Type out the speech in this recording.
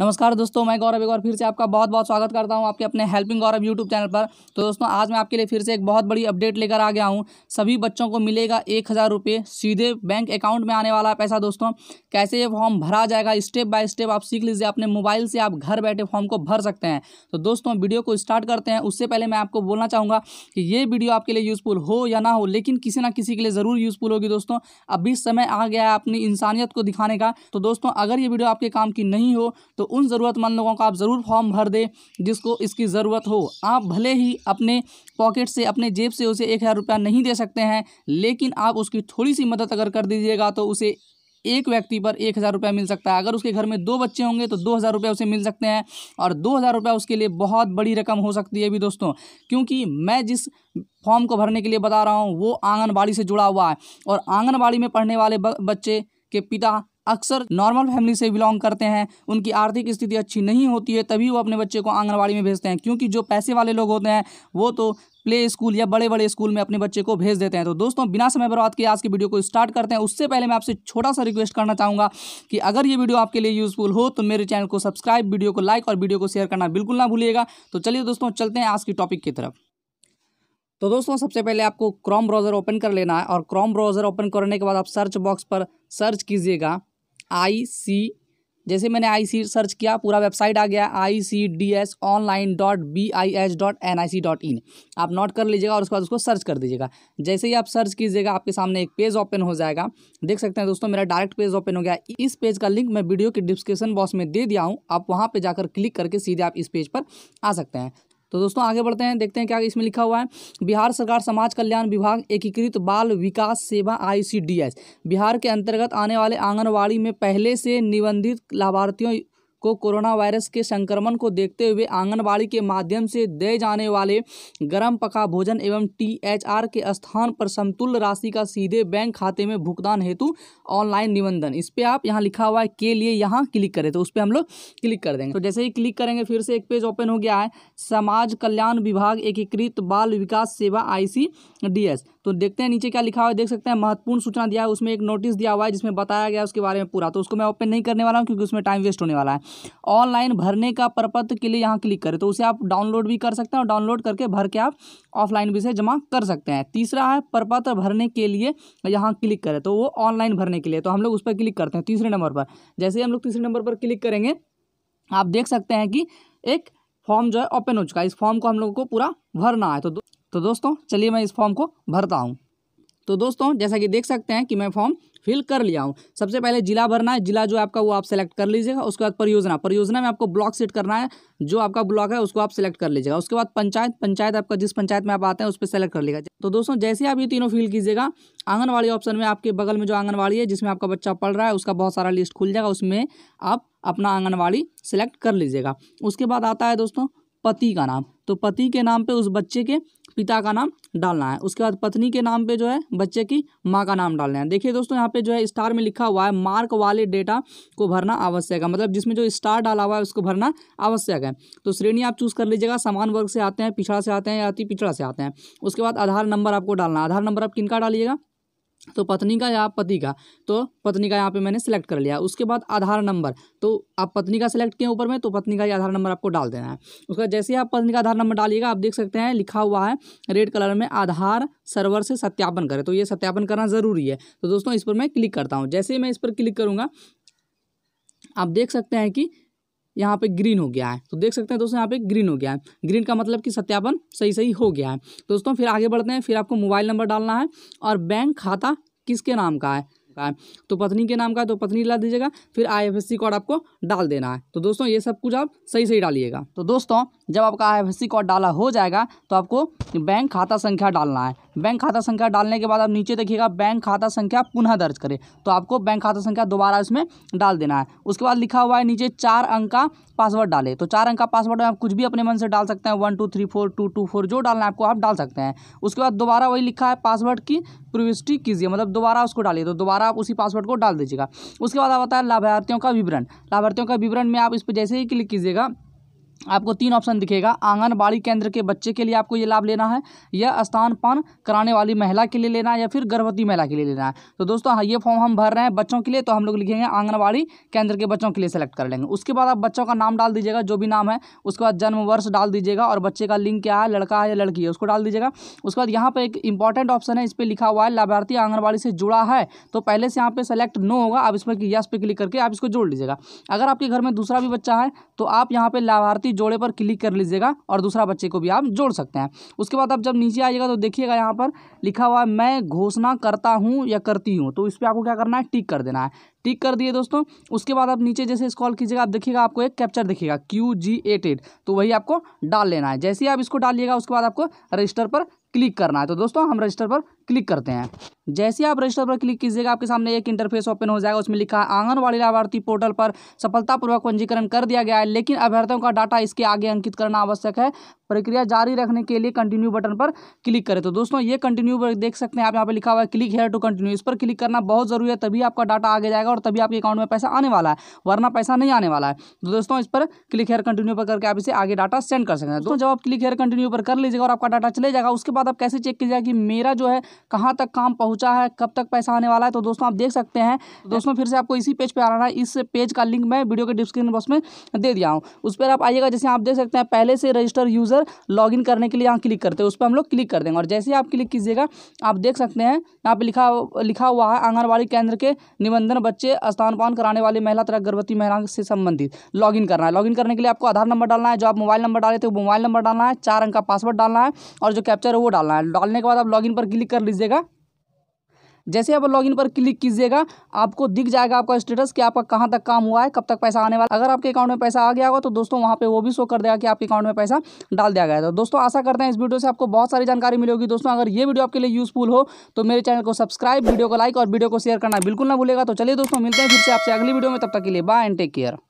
नमस्कार दोस्तों मैं गौरव एक बार फिर से आपका बहुत बहुत स्वागत करता हूं आपके अपने हेल्पिंग गौरव यूट्यूब चैनल पर तो दोस्तों आज मैं आपके लिए फिर से एक बहुत बड़ी अपडेट लेकर आ गया हूं सभी बच्चों को मिलेगा एक हज़ार रुपये सीधे बैंक अकाउंट में आने वाला पैसा दोस्तों कैसे ये फॉर्म भरा जाएगा स्टेप बाय स्टेप आप सीख लीजिए अपने मोबाइल से आप घर बैठे फॉर्म को भर सकते हैं तो दोस्तों वीडियो को स्टार्ट करते हैं उससे पहले मैं आपको बोलना चाहूँगा कि ये वीडियो आपके लिए यूज़फुल हो या ना हो लेकिन किसी ना किसी के लिए ज़रूर यूज़फुल होगी दोस्तों अभी समय आ गया है अपनी इंसानियत को दिखाने का तो दोस्तों अगर ये वीडियो आपके काम की नहीं हो तो उन ज़रूरतमंद लोगों का आप ज़रूर फॉर्म भर दें जिसको इसकी ज़रूरत हो आप भले ही अपने पॉकेट से अपने जेब से उसे एक हज़ार रुपया नहीं दे सकते हैं लेकिन आप उसकी थोड़ी सी मदद अगर कर दीजिएगा तो उसे एक व्यक्ति पर एक हज़ार रुपया मिल सकता है अगर उसके घर में दो बच्चे होंगे तो दो हज़ार रुपया उसे मिल सकते हैं और दो हज़ार रुपया उसके लिए बहुत बड़ी रकम हो सकती है भी दोस्तों क्योंकि मैं जिस फॉर्म को भरने के लिए बता रहा हूँ वो आंगनबाड़ी से जुड़ा हुआ है और आंगनबाड़ी में पढ़ने वाले बच्चे के पिता अक्सर नॉर्मल फैमिली से बिलोंग करते हैं उनकी आर्थिक स्थिति अच्छी नहीं होती है तभी वो अपने बच्चे को आंगनबाड़ी में भेजते हैं क्योंकि जो पैसे वाले लोग होते हैं वो तो प्ले स्कूल या बड़े बड़े स्कूल में अपने बच्चे को भेज देते हैं तो दोस्तों बिना समय बर्बाद किए आज की वीडियो को स्टार्ट करते हैं उससे पहले मैं आपसे छोटा सा रिक्वेस्ट करना चाहूँगा कि अगर ये वीडियो आपके लिए यूजफुल हो तो मेरे चैनल को सब्सक्राइब वीडियो को लाइक और वीडियो को शेयर करना बिल्कुल ना भूलिएगा तो चलिए दोस्तों चलते हैं आज की टॉपिक की तरफ तो दोस्तों सबसे पहले आपको क्रोम ब्राउज़र ओपन कर लेना है और क्रोम ब्राउज़र ओपन करने के बाद आप सर्च बॉक्स पर सर्च कीजिएगा आई सी जैसे मैंने आई सी सर्च किया पूरा वेबसाइट आ गया I C D S online dot B I S dot N I C dot in आप नोट कर लीजिएगा और उसके बाद उसको सर्च कर दीजिएगा जैसे ही आप सर्च कीजिएगा आपके सामने एक पेज ओपन हो जाएगा देख सकते हैं दोस्तों मेरा डायरेक्ट पेज ओपन हो गया इस पेज का लिंक मैं वीडियो के डिस्क्रिप्शन बॉक्स में दे दिया हूँ आप वहाँ पर जाकर क्लिक करके सीधे आप इस पेज पर आ सकते हैं तो दोस्तों आगे बढ़ते हैं देखते हैं क्या इसमें लिखा हुआ है बिहार सरकार समाज कल्याण विभाग एकीकृत बाल विकास सेवा आई बिहार के अंतर्गत आने वाले आंगनबाड़ी में पहले से निबंधित लाभार्थियों को कोरोना वायरस के संक्रमण को देखते हुए आंगनबाड़ी के माध्यम से दे जाने वाले गर्म पका भोजन एवं टीएचआर के स्थान पर समतुल राशि का सीधे बैंक खाते में भुगतान हेतु ऑनलाइन निबंधन इस पर आप यहाँ लिखा हुआ है के लिए यहाँ क्लिक करें तो उस पर हम लोग क्लिक कर देंगे तो जैसे ही क्लिक करेंगे फिर से एक पेज ओपन हो गया है समाज कल्याण विभाग एकीकृत बाल विकास सेवा आई तो देखते हैं नीचे क्या लिखा हुआ है देख सकते हैं महत्वपूर्ण सूचना दिया है उसमें एक नोटिस दिया हुआ है जिसमें बताया गया उसके बारे में पूरा तो उसको मैं ओपन नहीं करने वाला हूँ क्योंकि उसमें टाइम वेस्ट होने वाला है ऑनलाइन भरने का प्रपत्र के लिए यहाँ क्लिक करें तो उसे आप डाउनलोड भी कर सकते हैं और डाउनलोड करके भर के आप ऑफलाइन भी से जमा कर सकते हैं तीसरा है प्रपत्र भरने के लिए यहाँ क्लिक करें तो वो ऑनलाइन भरने के लिए तो हम लोग उस पर क्लिक करते हैं तीसरे नंबर पर जैसे ही हम लोग तीसरे नंबर पर क्लिक करेंगे आप देख सकते हैं कि एक फॉर्म जो है ओपन हो चुका है इस फॉर्म को हम लोगों को पूरा भरना है तो तो दोस्तों चलिए मैं इस फॉर्म को भरता हूँ तो दोस्तों जैसा कि देख सकते हैं कि मैं फॉर्म फिल कर लिया हूँ सबसे पहले जिला भरना है जिला जो आपका वो आप सेलेक्ट कर लीजिएगा उसके बाद परियोजना परियोजना में आपको ब्लॉक सेट करना है जो आपका ब्लॉक है उसको आप सेलेक्ट कर लीजिएगा उसके बाद पंचायत पंचायत आपका जिस पंचायत में आप आते हैं उस पर सेलेक्ट कर लीजिएगा तो दोस्तों जैसे आप ये तीनों फिल कीजिएगा आंगनबाड़ी ऑप्शन में आपके बगल में जो आंगनबाड़ी है जिसमें आपका बच्चा पढ़ रहा है उसका बहुत सारा लिस्ट खुल जाएगा उसमें आप अपना आंगनबाड़ी सेलेक्ट कर लीजिएगा उसके बाद आता है दोस्तों पति का नाम तो पति के नाम पे उस बच्चे के पिता का नाम डालना है उसके बाद पत्नी के नाम पे जो है बच्चे की माँ का नाम डालना है देखिए दोस्तों यहाँ पे जो है स्टार में लिखा हुआ है मार्क वाले डेटा को भरना आवश्यक है मतलब जिसमें जो स्टार डाला हुआ है उसको भरना आवश्यक है तो श्रेणी आप चूज़ कर लीजिएगा समान वर्ग से आते हैं पिछड़ा से आते हैं या अति पिछड़ा से आते हैं उसके बाद आधार नंबर आपको डालना आधार नंबर आप किनका डालिएगा तो पत्नी का या पति का तो पत्नी का यहाँ पे मैंने सेलेक्ट कर लिया उसके बाद आधार नंबर तो आप पत्नी का सेलेक्ट किए ऊपर में तो पत्नी का ही आधार नंबर आपको डाल देना है उसका जैसे ही आप पत्नी का आधार नंबर डालिएगा आप देख सकते हैं लिखा हुआ है रेड कलर में आधार सर्वर से सत्यापन करें तो ये सत्यापन करना ज़रूरी है तो दोस्तों इस पर मैं क्लिक करता हूँ जैसे ही मैं इस पर क्लिक करूँगा आप देख सकते हैं कि यहाँ पे ग्रीन हो गया है तो देख सकते हैं दोस्तों यहाँ पे ग्रीन हो गया है ग्रीन का मतलब कि सत्यापन सही सही हो गया है दोस्तों फिर आगे बढ़ते हैं फिर आपको मोबाइल नंबर डालना है और बैंक खाता किसके नाम का है का है तो पत्नी के नाम का तो पत्नी ला दीजिएगा फिर आई कोड आपको डाल देना है तो दोस्तों ये सब कुछ आप सही सही डालिएगा तो दोस्तों जब आपका आई कोड डाला हो जाएगा तो आपको बैंक खाता संख्या डालना है बैंक खाता संख्या डालने के बाद आप नीचे देखिएगा बैंक खाता संख्या पुनः दर्ज करें तो आपको बैंक खाता संख्या दोबारा इसमें डाल देना है उसके बाद लिखा हुआ है नीचे चार अंक का पासवर्ड डालें तो चार अंक का पासवर्ड में आप कुछ भी अपने मन से डाल सकते हैं one two three four two two four जो डालना है आपको आप डाल सकते हैं उसके बाद दोबारा वही लिखा है पासवर्ड की प्रविष्टि कीजिए मतलब दोबारा उसको डालिए तो दोबारा आप उसी पासवर्ड को डाल दीजिएगा उसके बाद आप बताया लाभार्थियों का विवरण लाभार्थियों का विवरण में आप इस पर जैसे ही क्लिक कीजिएगा आपको तीन ऑप्शन दिखेगा आंगनबाड़ी केंद्र के बच्चे के लिए आपको ये लाभ लेना है या स्तनपान कराने वाली महिला के लिए लेना है या फिर गर्भवती महिला के लिए लेना है तो दोस्तों हाँ ये फॉर्म हम भर रहे हैं बच्चों के लिए तो हम लोग लिखेंगे आंगनबाड़ी केंद्र के बच्चों के लिए सेलेक्ट कर लेंगे उसके बाद आप बच्चों का नाम डाल दीजिएगा जो भी नाम है उसके बाद जन्म वर्ष डाल दीजिएगा और बच्चे का लिंक क्या है लड़का है या लड़की है उसको डाल दीजिएगा उसके बाद यहाँ पर एक इंपॉर्टेंट ऑप्शन है इस पर लिखा हुआ है लाभार्थी आंगनबाड़ी से जुड़ा है तो पहले से यहाँ पर सेलेक्ट नो होगा आप इस पर यस पे क्लिक करके आप इसको जोड़ लीजिएगा अगर आपके घर में दूसरा भी बच्चा है तो आप यहाँ पर लाभार्थी किसी जोड़े पर क्लिक कर लीजिएगा और दूसरा बच्चे को भी आप जोड़ सकते हैं उसके बाद आप जब नीचे आइएगा तो देखिएगा यहाँ पर लिखा हुआ है मैं घोषणा करता हूँ या करती हूँ तो इस पर आपको क्या करना है टिक कर देना है टिक कर दिए दोस्तों उसके बाद आप नीचे जैसे स्कॉल कीजिएगा आप देखिएगा आपको एक कैप्चर दिखेगा क्यू जी एट एट तो वही आपको डाल लेना है जैसे ही आप इसको डालिएगा उसके बाद आपको रजिस्टर पर क्लिक करना है तो दोस्तों हम रजिस्टर पर क्लिक करते हैं जैसे आप रजिस्टर पर क्लिक कीजिएगा आपके सामने एक इंटरफेस ओपन हो जाएगा उसमें लिखा है आंगनबाड़ी लाभार्थी पोर्टल पर सफलतापूर्वक पंजीकरण कर दिया गया है लेकिन अभ्यर्थियों का डाटा इसके आगे अंकित करना आवश्यक है प्रक्रिया जारी रखने के लिए कंटिन्यू बटन पर क्लिक करें तो दोस्तों ये कंटिन्यू पर देख सकते हैं आप यहाँ पर लिखा हुआ है क्लिक हेयर टू कंटिन्यू इस पर क्लिक करना बहुत जरूरी है तभी आपका डाटा आगे जाएगा और तभी आपके अकाउंट में पैसा आने वाला है वरना पैसा नहीं आने वाला है तो दोस्तों इस पर क्लिक हेयर कंटिन्यू पर करके आप इसे आगे डाटा सेंड कर सकते हैं दोस्तों जब आप क्लिक हेयर कंटिन्यू पर कर लीजिएगा और आपका डाटा चले जाएगा उसके बाद आप कैसे चेक कीजिएगा कि मेरा जो है कहाँ तक काम पहुँचा है कब तक पैसा आने वाला है तो दोस्तों आप देख सकते हैं दोस्तों फिर से आपको इसी पेज पर आना है इस पेज का लिंक मैं वीडियो के डिस्क्रिप्शन बॉक्स में दे दिया हूँ उस पर आप आइएगा जैसे आप देख सकते हैं पहले से रजिस्टर यूज़र लॉग करने के लिए यहाँ क्लिक करते हैं उस पर हम लोग क्लिक कर देंगे और जैसे आप क्लिक कीजिएगा आप देख सकते हैं यहाँ पर लिखा लिखा हुआ है आंगनबाड़ी केंद्र के निबंधन बच्चे स्थानपान कराने वाली महिला तथा गर्भवती महिला से संबंधित लॉगिन करना है लॉगिन करने के लिए आपको आधार नंबर डालना है जो आप मोबाइल नंबर डाले थे वो मोबाइल नंबर डालना है चार अंक का पासवर्ड डालना है और जो कैप्चर है वो डालना है डालने के बाद आप लॉगिन पर क्लिक कर लीजिएगा जैसे आप लॉगिन पर क्लिक कीजिएगा आपको दिख जाएगा आपका स्टेटस कि आपका कहाँ तक काम हुआ है कब तक पैसा आने वाला अगर आपके अकाउंट में पैसा आ गया होगा तो दोस्तों वहाँ पे वो भी शो कर देगा कि आपके अकाउंट में पैसा डाल दिया गया तो दोस्तों आशा करते हैं इस वीडियो से आपको बहुत सारी जानकारी मिलेगी दोस्तों अगर ये वीडियो आपके लिए यूजफुल हो तो मेरे चैनल को सब्सक्राइब वीडियो को लाइक और वीडियो को शेयर करना बिल्कुल ना भूलेगा तो चलिए दोस्तों मिलते हैं फिर से आपसे अगली वीडियो में तब तक के लिए बाय एंड टेक केयर